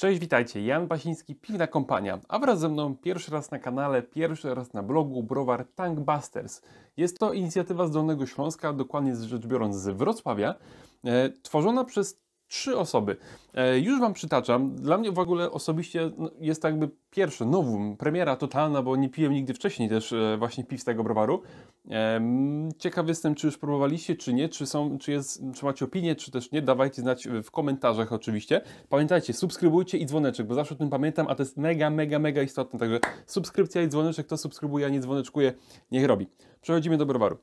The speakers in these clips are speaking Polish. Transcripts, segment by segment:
Cześć, witajcie. Jan Basiński, Piwna Kompania, a wraz ze mną pierwszy raz na kanale, pierwszy raz na blogu browar Tankbusters. Jest to inicjatywa z Dolnego Śląska, dokładnie rzecz biorąc z Wrocławia, e, tworzona przez trzy osoby. E, już Wam przytaczam. Dla mnie w ogóle osobiście no, jest to jakby pierwsze, nowum, premiera totalna, bo nie piłem nigdy wcześniej też e, właśnie piw z tego browaru. E, ciekaw jestem, czy już próbowaliście, czy nie, czy, są, czy, jest, czy macie opinię, czy też nie. Dawajcie znać w komentarzach oczywiście. Pamiętajcie, subskrybujcie i dzwoneczek, bo zawsze o tym pamiętam, a to jest mega, mega, mega istotne. Także subskrypcja i dzwoneczek, to subskrybuje, a nie dzwoneczkuje, niech robi. Przechodzimy do browaru.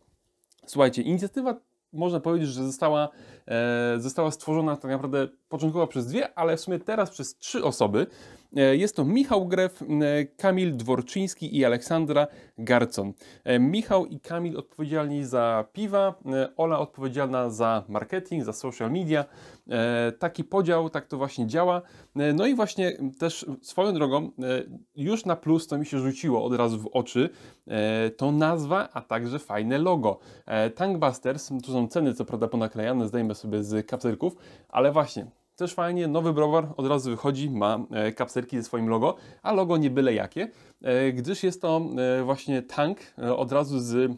Słuchajcie, inicjatywa można powiedzieć, że została, e, została stworzona tak naprawdę początkowo przez dwie, ale w sumie teraz przez trzy osoby. E, jest to Michał Gref, e, Kamil Dworczyński i Aleksandra Garcon. E, Michał i Kamil odpowiedzialni za piwa, Ola odpowiedzialna za marketing, za social media. Taki podział, tak to właśnie działa. No i właśnie też swoją drogą, już na plus to mi się rzuciło od razu w oczy, to nazwa, a także fajne logo. Tankbusters, tu są ceny co prawda ponaklejane, zdejmę sobie z kapselków, ale właśnie też fajnie, nowy browar od razu wychodzi, ma e, kapselki ze swoim logo, a logo nie byle jakie, e, gdyż jest to e, właśnie tank od razu z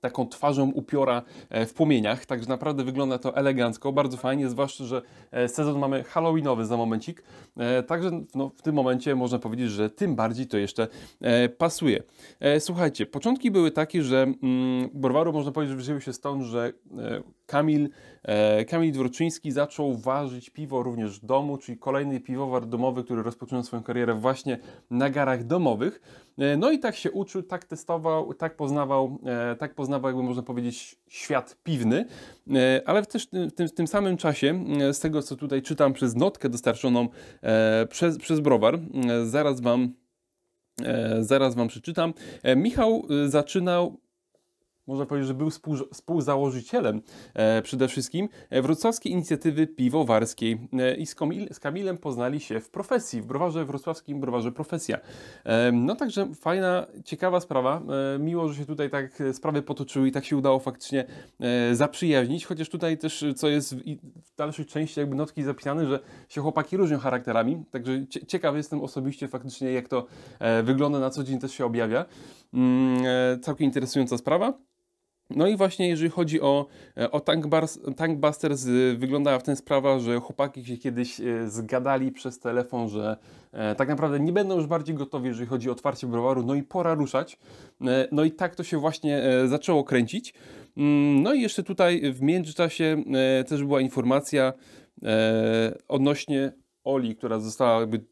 taką twarzą upiora w płomieniach, także naprawdę wygląda to elegancko, bardzo fajnie, zwłaszcza, że sezon mamy halloweenowy za momencik, także no, w tym momencie można powiedzieć, że tym bardziej to jeszcze pasuje. Słuchajcie, początki były takie, że mm, browaru można powiedzieć, że wzięły się stąd, że Kamil, e, Kamil Dworczyński zaczął ważyć piwo również w domu, czyli kolejny piwowar domowy, który rozpoczął swoją karierę właśnie na garach domowych. E, no i tak się uczył, tak testował, tak poznawał, e, tak poznawał jakby można powiedzieć, świat piwny. E, ale w też w tym, w tym samym czasie, e, z tego co tutaj czytam przez notkę dostarczoną e, przez, przez browar, zaraz Wam... Zaraz Wam przeczytam. Michał zaczynał można powiedzieć, że był współ, współzałożycielem e, przede wszystkim e, wrocławskiej inicjatywy piwowarskiej e, i z, Komil, z, Kamilem poznali się w profesji, w browarze wrocławskim, browarze Profesja. E, no także fajna, ciekawa sprawa. E, miło, że się tutaj tak e, sprawy potoczyły i tak się udało faktycznie zaprzyjaźnić, chociaż tutaj też, co jest w, w części jakby notki zapisane, że się chłopaki różnią charakterami, także ciekaw jestem osobiście faktycznie, jak to wygląda na co dzień, też się objawia. Mm, całkiem interesująca sprawa. No i właśnie jeżeli chodzi o, e, o Tankbusters, wyglądała w ten sprawa, że chłopaki się kiedyś e, zgadali przez telefon, że e, tak naprawdę nie będą już bardziej gotowi, jeżeli chodzi o otwarcie browaru, no i pora ruszać. No i tak to się właśnie zaczęło kręcić. Mm, no i jeszcze tutaj w międzyczasie też była informacja odnośnie Oli, która została jakby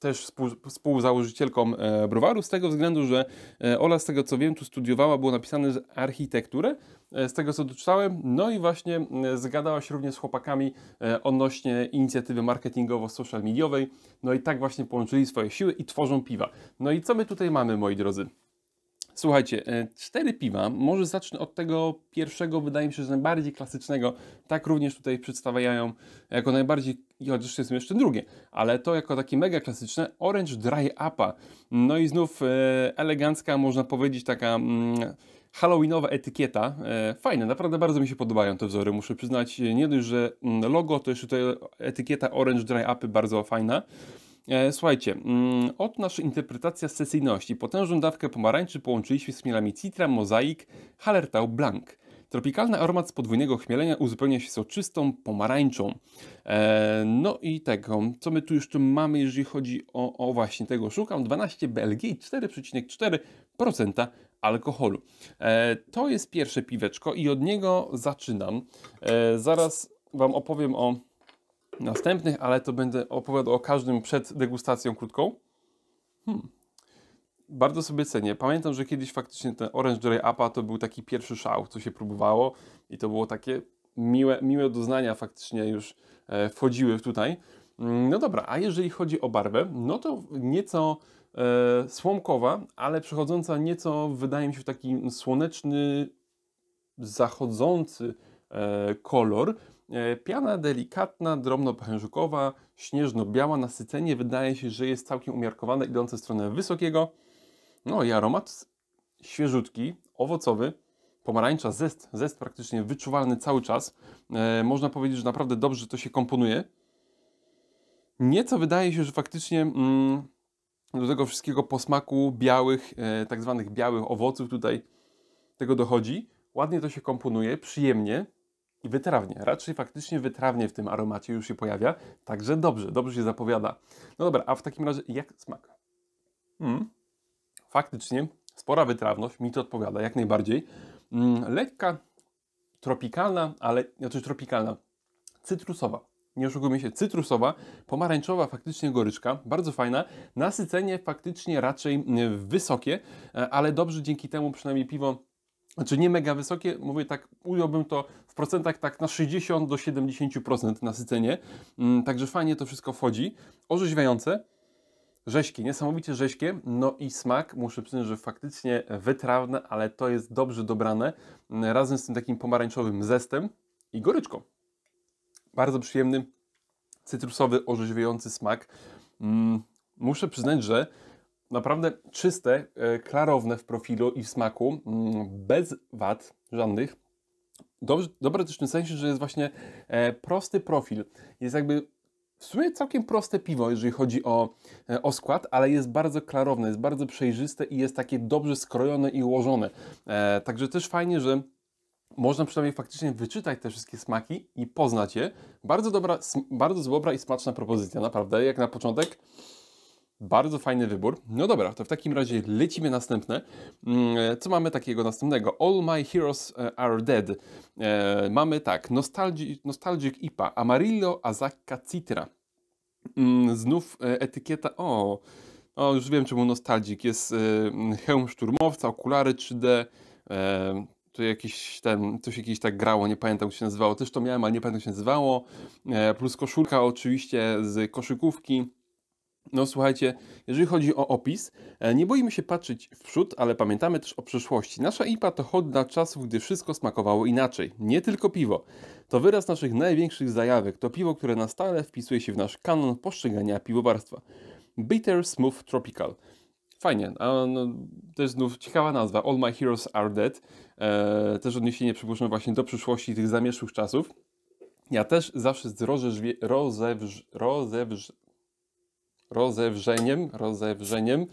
też współzałożycielką e, browaru, z tego względu, że e, Ola, z tego co wiem, tu studiowała, było napisane architekturę, e, z tego co doczytałem, no i właśnie zgadała się również z chłopakami odnośnie inicjatywy marketingowo-social mediowej, no i tak właśnie połączyli swoje siły i tworzą piwa. No i co my tutaj mamy, moi drodzy? Słuchajcie, e, cztery piwa. Może zacznę od tego pierwszego, wydaje mi się, że najbardziej klasycznego. Tak również tutaj przedstawiają jako najbardziej, chociaż jest jeszcze drugie, ale to jako takie mega klasyczne Orange Dry Appa. No i znów e, elegancka, można powiedzieć, taka... Mm, halloweenowa etykieta. E, fajne, naprawdę bardzo mi się podobają te wzory. Muszę przyznać, nie dość, że mm, logo, to jeszcze tutaj etykieta Orange Dry Upy bardzo fajna. E, słuchajcie, mm, od naszej interpretacja sesyjności. Potężną dawkę pomarańczy połączyliśmy z chmielami Citra, Mozaik, Hallertau Blanc. Tropikalny aromat z podwójnego chmielenia uzupełnia się soczystą pomarańczą. E, no i tego, co my tu jeszcze mamy, jeżeli chodzi o, o właśnie tego, szukam 12 BLG i 4,4% alkoholu. E, to jest pierwsze piweczko i od niego zaczynam. zaraz Wam opowiem o następnych, ale to będę opowiadał o każdym przed degustacją krótką. Hmm. Bardzo sobie cenię. Pamiętam, że kiedyś faktycznie ten Orange Jelly Appa to był taki pierwszy szał, co się próbowało i to było takie miłe, miłe doznania faktycznie już e, wchodziły tutaj. Mm, no dobra, a jeżeli chodzi o barwę, no to nieco e, słomkowa, ale przechodząca nieco, wydaje mi się, w taki słoneczny, zachodzący e, kolor. E, piana delikatna, drobno-pężukowa, śnieżno-biała, nasycenie wydaje się, że jest całkiem umiarkowane, idące w stronę wysokiego. No i aromat świeżutki, owocowy, pomarańcza, zest, zest praktycznie wyczuwalny cały czas. E, można powiedzieć, że naprawdę dobrze to się komponuje. Nieco wydaje się, że faktycznie mm, do tego wszystkiego posmaku białych, e, tak zwanych białych owoców tutaj tego dochodzi. Ładnie to się komponuje, przyjemnie i wytrawnie, raczej faktycznie wytrawnie w tym aromacie już się pojawia, także dobrze, dobrze się zapowiada. No dobra, a w takim razie jak smak? Hmm. Faktycznie spora wytrawność, mi to odpowiada jak najbardziej. Mm, lekka, tropikalna, ale, znaczy tropikalna, cytrusowa. Nie oszukujmy się, cytrusowa, pomarańczowa, faktycznie goryczka, bardzo fajna. Nasycenie faktycznie raczej mm, wysokie, e, ale dobrze dzięki temu przynajmniej piwo znaczy nie mega wysokie, mówię tak, ująłbym to w procentach tak na 60 do 70% nasycenie, mm, także fajnie to wszystko wchodzi. Orzeźwiające, rzeźkie, niesamowicie rzeźkie, no i smak, muszę przyznać, że faktycznie wytrawne, ale to jest dobrze dobrane, mm, razem z tym takim pomarańczowym zestem i goryczką. Bardzo przyjemny, cytrusowy, orzeźwiający smak. Mm, muszę przyznać, że naprawdę czyste, e, klarowne w profilu i w smaku, mm, bez wad żadnych. Dobrze, dobre też w tym sensie, że jest właśnie e, prosty profil. Jest jakby w sumie całkiem proste piwo, jeżeli chodzi o, e, o skład, ale jest bardzo klarowne, jest bardzo przejrzyste i jest takie dobrze skrojone i ułożone. także też fajnie, że można przynajmniej faktycznie wyczytać te wszystkie smaki i poznać je. Bardzo dobra, bardzo dobra i smaczna propozycja, naprawdę, jak na początek. Bardzo fajny wybór. No dobra, to w takim razie lecimy następne. Mm, e, co mamy takiego następnego? All My Heroes e, Are Dead. E, mamy tak, Nostalgic, Nostalgic IPA, Amarillo Azaka Citra. Mm, znów etykieta, o, o już wiem czemu Nostalgic. Jest mm, hełm szturmowca, okulary 3D, to jakiś ten, coś jakieś tak grało, nie pamiętam jak się nazywało. Też to miałem, ale nie pamiętam jak się nazywało. Plus koszulka oczywiście z koszykówki. No słuchajcie, jeżeli chodzi o opis, e, nie boimy się patrzeć w przód, ale pamiętamy też o przyszłości. Nasza IPA to hodna czasów, gdy wszystko smakowało inaczej. Nie tylko piwo. To wyraz naszych największych zajawek. To piwo, które na stale wpisuje się w nasz kanon postrzegania piwowarstwa. Bitter Smooth Tropical. Fajnie, a no, też znów ciekawa nazwa. All My Heroes Are Dead. Eee, też odniesienie, przypuszczam, właśnie do przyszłości tych zamierzchłych czasów. Ja też zawsze z rozewrz, rozewrz, rozewrz, rozewrzeniem, rozewrzeniem.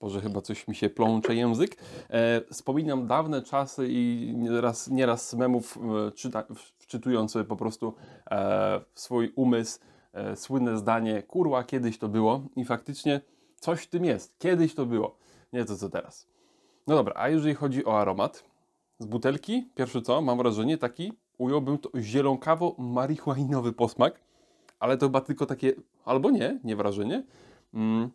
Boże, chyba coś mi się plącze język. E, wspominam dawne czasy i nieraz, nieraz z memów e, czyta, wczytując sobie po prostu e, w swój umysł e, słynne zdanie kurwa, kiedyś to było i faktycznie coś w tym jest. Kiedyś to było. Nie to co teraz. No dobra, a jeżeli chodzi o aromat z butelki, pierwszy co, mam wrażenie taki ująłbym to zielonkawo-marihuainowy posmak ale to chyba tylko takie, albo nie, nie wrażenie. Mm.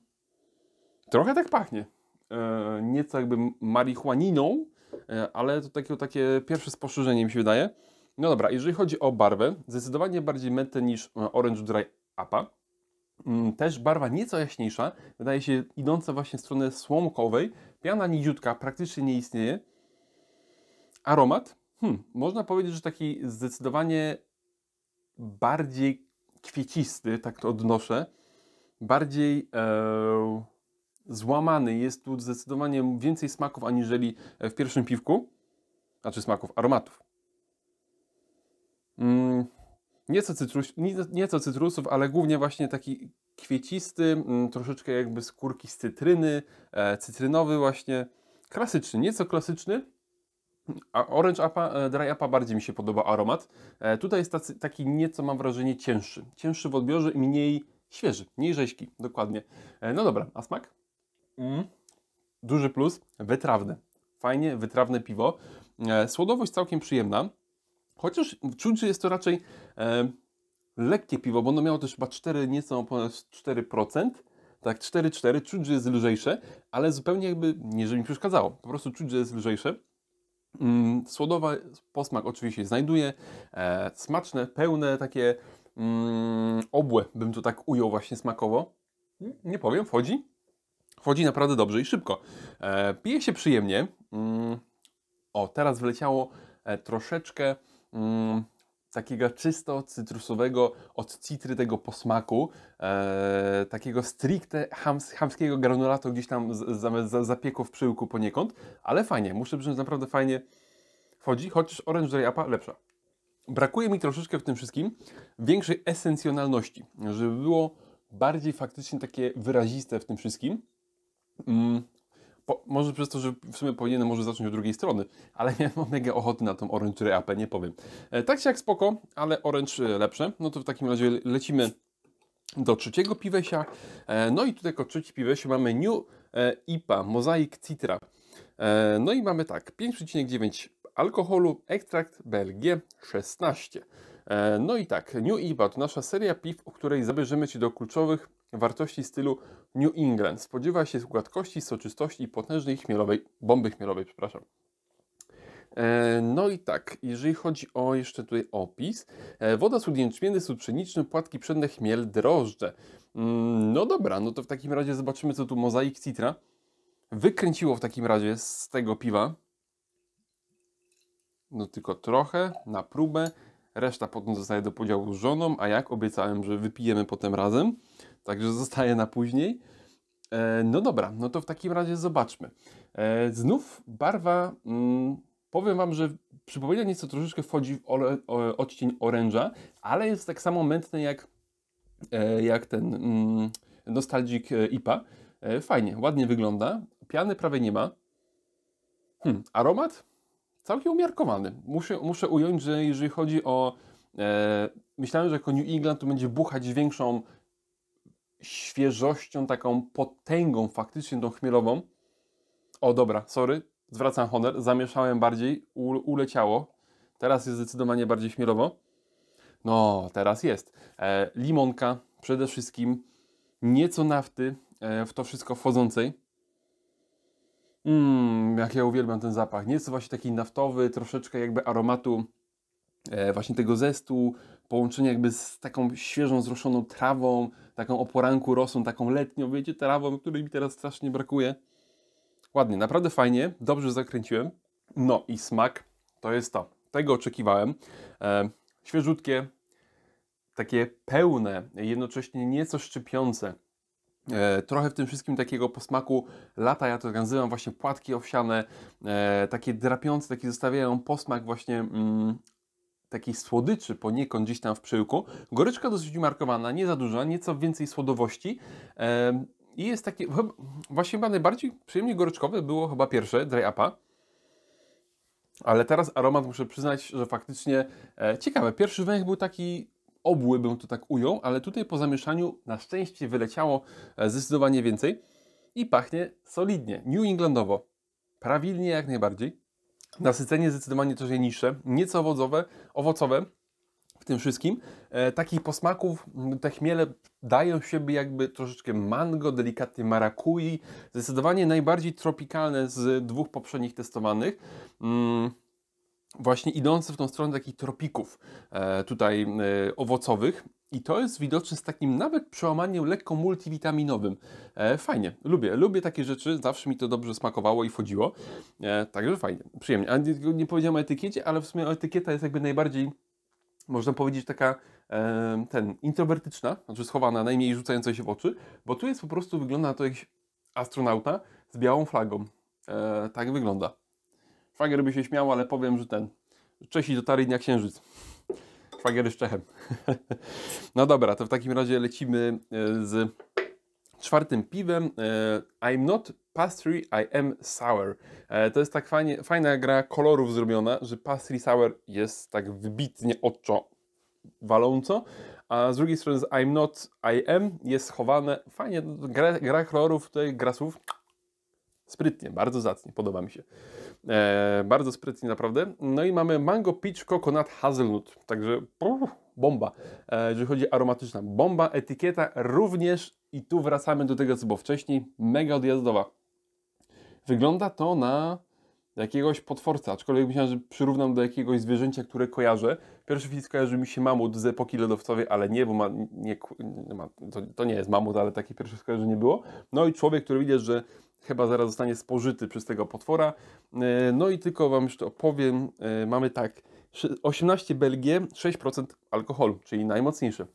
Trochę tak pachnie. E, nieco jakby marihuaniną, e, ale to takie, takie pierwsze spostrzeżenie mi się wydaje. No dobra, jeżeli chodzi o barwę, zdecydowanie bardziej metę niż e, Orange Dry Appa. Mm, też barwa nieco jaśniejsza, wydaje się idąca właśnie w stronę słomkowej. Piana niziutka praktycznie nie istnieje. Aromat, hmm, można powiedzieć, że taki zdecydowanie bardziej kwiecisty, tak to odnoszę. Bardziej e, złamany. Jest tu zdecydowanie więcej smaków aniżeli w pierwszym piwku. Znaczy smaków, aromatów. Mm, nieco, cytrus, nieco cytrusów, ale głównie właśnie taki kwiecisty, mm, troszeczkę jakby skórki z cytryny, e, cytrynowy właśnie. Klasyczny, nieco klasyczny, a Orange Appa, e, Dry Appa bardziej mi się podoba aromat. E, tutaj jest tacy, taki nieco, mam wrażenie, cięższy. Cięższy w odbiorze i mniej świeży, mniej rzeźki, dokładnie. E, no dobra, a smak? Mm. Duży plus, wytrawne. Fajnie, wytrawne piwo. Słodowość całkiem przyjemna, chociaż czuć, że jest to raczej e, lekkie piwo, bo ono miało też chyba 4, nieco ponad 4%. Tak, 4-4, czuć, że jest lżejsze, ale zupełnie jakby, nie, że mi przeszkadzało, po prostu czuć, że jest lżejsze Mm, Słodowy posmak oczywiście znajduje, e, smaczne, pełne takie mm, obłe, bym to tak ujął właśnie smakowo. Nie powiem, wchodzi. Wchodzi naprawdę dobrze i szybko. E, pije się przyjemnie. Mm, o, teraz wyleciało e, troszeczkę mm, takiego czysto cytrusowego, od citry tego posmaku, e, takiego stricte hamskiego granulatu gdzieś tam zapiekło w przyłku poniekąd, ale fajnie, muszę przyznać, naprawdę fajnie wchodzi, chociaż Orange Dry Appa lepsza. Brakuje mi troszeczkę w tym wszystkim większej esencjonalności, żeby było bardziej faktycznie takie wyraziste w tym wszystkim. Mm, po, może przez to, że w sumie powinienem może zacząć od drugiej strony, ale nie mam mega ochoty na tą Orange Reapę, nie powiem. E, tak się jak spoko, ale Orange e, lepsze. No to w takim razie lecimy do trzeciego piwesia. E, no i tutaj jako trzeci piwesiu mamy New e, IPA Mosaic Citra. E, no i mamy tak, 5,9 alkoholu, ekstrakt BLG 16. E, no i tak, New IPA to nasza seria piw, o której zabierzemy się do kluczowych wartości stylu New England. Spodziewa się gładkości, soczystości i potężnej chmielowej, bomby chmielowej, przepraszam. E, no i tak, jeżeli chodzi o jeszcze tutaj opis, e, woda sód jęczmienny, sód pszeniczny, płatki pszenne, chmiel, drożdże. Mm, no dobra, no to w takim razie zobaczymy, co tu Mozaik Citra wykręciło w takim razie z tego piwa. No tylko trochę, na próbę, reszta potem zostaje do podziału z żoną, a jak obiecałem, że wypijemy potem razem, Także zostaje na później. E, no dobra, no to w takim razie zobaczmy. E, znów barwa, mm, powiem Wam, że przypomina nieco troszeczkę wchodzi w ole, o, odcień oręża, ale jest tak samo mętny jak, e, jak ten mm, nostalgic IPA. Fajnie, ładnie wygląda, piany prawie nie ma. Hmm, aromat całkiem umiarkowany. Muszę, muszę ująć, że jeżeli chodzi o... E, myślałem, że jako New England to będzie buchać większą świeżością, taką potęgą faktycznie tą chmielową. O dobra, sorry, zwracam honor, zamieszałem bardziej, uleciało. Teraz jest zdecydowanie bardziej chmielowo. No, teraz jest. E, limonka przede wszystkim, nieco nafty e, w to wszystko wchodzącej. Mmm, jak ja uwielbiam ten zapach. Nieco właśnie taki naftowy, troszeczkę jakby aromatu e, właśnie tego zestu, połączenie jakby z taką świeżą, zroszoną trawą, taką o poranku rosą, taką letnią, wiecie, trawą, której mi teraz strasznie brakuje. Ładnie, naprawdę fajnie, dobrze zakręciłem. No i smak to jest to. Tego oczekiwałem. E, świeżutkie, takie pełne, jednocześnie nieco szczypiące. E, trochę w tym wszystkim takiego posmaku lata, ja to tak nazywam właśnie płatki owsiane, e, takie drapiące, takie zostawiają posmak właśnie mm, takiej słodyczy poniekąd gdzieś tam w przyłku. Goryczka dosyć markowana nie za duża, nieco więcej słodowości. I jest takie, właśnie chyba najbardziej przyjemnie goryczkowe było chyba pierwsze, dry upa. Ale teraz aromat muszę przyznać, że faktycznie e, ciekawe. Pierwszy węch był taki obły, bym to tak ujął, ale tutaj po zamieszaniu na szczęście wyleciało e, zdecydowanie więcej i pachnie solidnie, New Englandowo. Prawidłnie jak najbardziej. Nasycenie zdecydowanie trochę niższe, nieco owocowe, owocowe w tym wszystkim. E, takich posmaków te chmiele dają siebie jakby troszeczkę mango, delikatnie marakui. Zdecydowanie najbardziej tropikalne z dwóch poprzednich testowanych. Mm właśnie idące w tą stronę takich tropików e, tutaj e, owocowych. I to jest widoczne z takim nawet przełamaniem lekko multivitaminowym. E, fajnie, lubię, lubię takie rzeczy, zawsze mi to dobrze smakowało i wchodziło. E, także fajnie, przyjemnie. A nie, nie powiedziałem o etykiecie, ale w sumie etykieta jest jakby najbardziej, można powiedzieć, taka e, ten, introwertyczna, znaczy schowana, najmniej rzucająca się w oczy, bo tu jest po prostu, wygląda to jakiś astronauta z białą flagą. E, tak wygląda. Szwagier by się śmiał, ale powiem, że ten, Czesi dotarli na Księżyc szwagiery z Czechem. no dobra, to w takim razie lecimy e, z czwartym piwem. E, I'm not pastry, I am sour. E, to jest tak fajnie, fajna gra kolorów zrobiona, że pastry sour jest tak wybitnie oczo waląco, a z drugiej strony z I'm not, I am jest schowane. Fajnie, gra, gra kolorów, tutaj gra słów sprytnie, bardzo zacnie, podoba mi się. E, bardzo sprytnie naprawdę. No i mamy mango, peach, coconut, hazelnut. Także puf, bomba. E, jeżeli chodzi aromatyczna bomba, etykieta również i tu wracamy do tego, co było wcześniej, mega odjazdowa. Wygląda to na jakiegoś potworca, aczkolwiek myślałem, że przyrównam do jakiegoś zwierzęcia, które kojarzę. Pierwszy chwili kojarzy mi się mamut z epoki lodowcowej, ale nie, bo ma, nie, nie ma, to, to, nie jest mamut, ale takie pierwsze skojarzenie było. No i człowiek, który widzisz, że chyba zaraz zostanie spożyty przez tego potwora. E, no i tylko Wam jeszcze opowiem, e, mamy tak, 18 Belgię, 6% alkoholu, czyli najmocniejsze.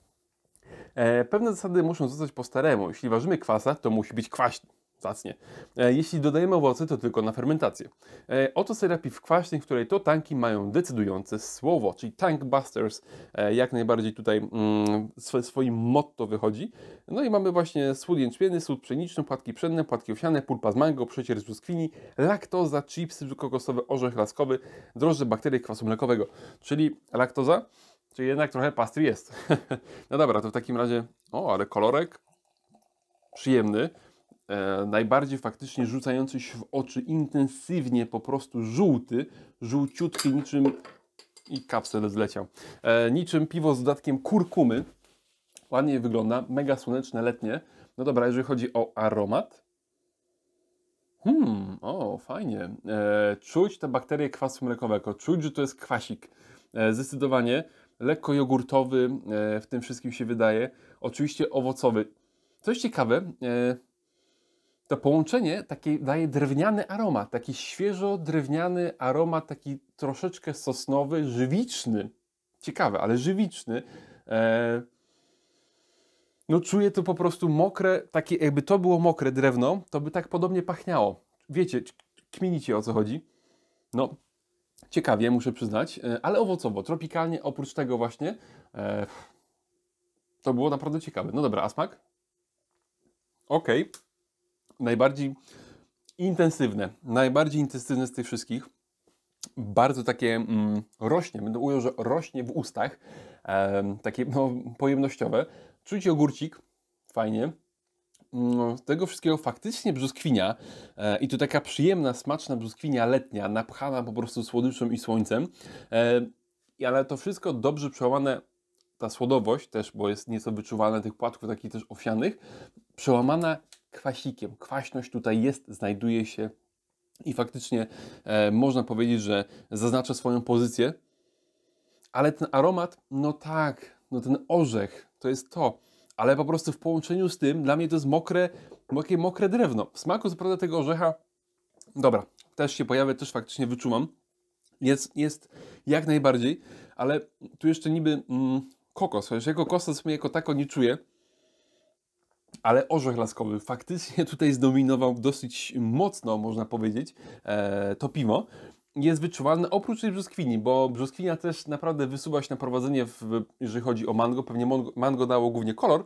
E, pewne zasady muszą zostać po staremu. Jeśli ważymy kwasa, to musi być kwaśny zacnie. E, jeśli dodajemy owoce, to tylko na fermentację. E, oto seria w kwaśnych, w której to tanki mają decydujące słowo, czyli Tankbusters e, jak najbardziej tutaj mm, swoim motto wychodzi. No i mamy właśnie słód jęczmienny, słód pszeniczny, płatki pszenne, płatki owsiane, pulpa z mango, przecier z brzoskwini, laktoza, chipsy kokosowe, orzech laskowy, drożdże bakterie kwasu mlekowego. Czyli laktoza, czyli jednak trochę pastry jest. no dobra, to w takim razie, o, ale kolorek przyjemny e, najbardziej faktycznie rzucający się w oczy, intensywnie po prostu żółty, żółciutki niczym i kapsel zleciał. E, niczym piwo z dodatkiem kurkumy. Ładnie wygląda, mega słoneczne, letnie. No dobra, jeżeli chodzi o aromat. Hmm, o, fajnie. E, czuć te bakterie kwasu mlekowego, czuć, że to jest kwasik. E, zdecydowanie lekko jogurtowy e, w tym wszystkim się wydaje. Oczywiście owocowy. Coś ciekawe, e, to połączenie daje drewniany aromat, taki świeżo drewniany aromat, taki troszeczkę sosnowy, żywiczny. Ciekawe, ale żywiczny. E, no czuję to po prostu mokre, takie jakby to było mokre drewno, to by tak podobnie pachniało. Wiecie, kminicie o co chodzi. No, ciekawie, muszę przyznać, e, ale owocowo, tropikalnie, oprócz tego właśnie, e, to było naprawdę ciekawe. No dobra, a smak? Okej. Okay najbardziej intensywne, najbardziej intensywne z tych wszystkich. Bardzo takie mm, rośnie, będę ujął, że rośnie w ustach, e, takie no, pojemnościowe. Czuć ogórcik, fajnie. Mm, no, z tego wszystkiego faktycznie brzoskwinia e, i to taka przyjemna, smaczna brzoskwinia letnia, napchana po prostu słodyczą i słońcem, e, ale to wszystko dobrze przełamane, ta słodowość też, bo jest nieco wyczuwalna tych płatków takich też owsianych, przełamana kwasikiem. Kwaśność tutaj jest, znajduje się i faktycznie e, można powiedzieć, że zaznacza swoją pozycję, ale ten aromat, no tak, no ten orzech, to jest to, ale po prostu w połączeniu z tym dla mnie to jest mokre, mokre, mokre drewno. W smaku co tego orzecha, dobra, też się pojawia, też faktycznie wyczuwam, jest, jest jak najbardziej, ale tu jeszcze niby mm, kokos, chociaż jako kokos jako tako nie czuję, ale orzech laskowy faktycznie tutaj zdominował dosyć mocno, można powiedzieć, e, to piwo. Jest wyczuwalne oprócz tej brzoskwinie, bo brzoskwinia też naprawdę wysuwa się na prowadzenie, w, jeżeli chodzi o mango. Pewnie mango dało głównie kolor,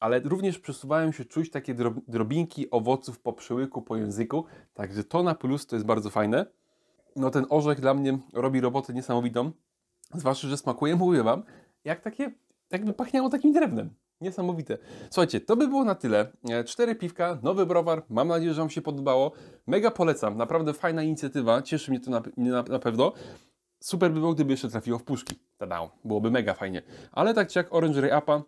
ale również przesuwają się czuć takie drobinki owoców po przełyku, po języku. Także to na plus to jest bardzo fajne. No ten orzech dla mnie robi robotę niesamowitą. Zwłaszcza, że smakuje, mówię Wam, jak takie, jakby pachniało takim drewnem. Niesamowite. Słuchajcie, to by było na tyle. E, cztery piwka, nowy browar. Mam nadzieję, że Wam się podobało. Mega polecam. Naprawdę fajna inicjatywa. Cieszy mnie to na, na, na pewno. Super by było, gdyby jeszcze trafiło w puszki. Tada, byłoby mega fajnie. Ale tak czy jak Orange Ray Appa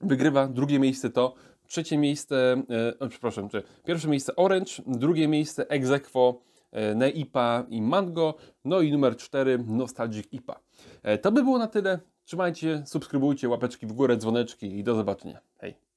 wygrywa drugie miejsce to, trzecie miejsce, e, przepraszam, czy pierwsze miejsce Orange, drugie miejsce Exequo, e, Neipa i Mango, no i numer cztery, Nostalgic Ipa. E, to by było na tyle. Trzymajcie, subskrybujcie, łapeczki w górę, dzwoneczki i do zobaczenia. Hej.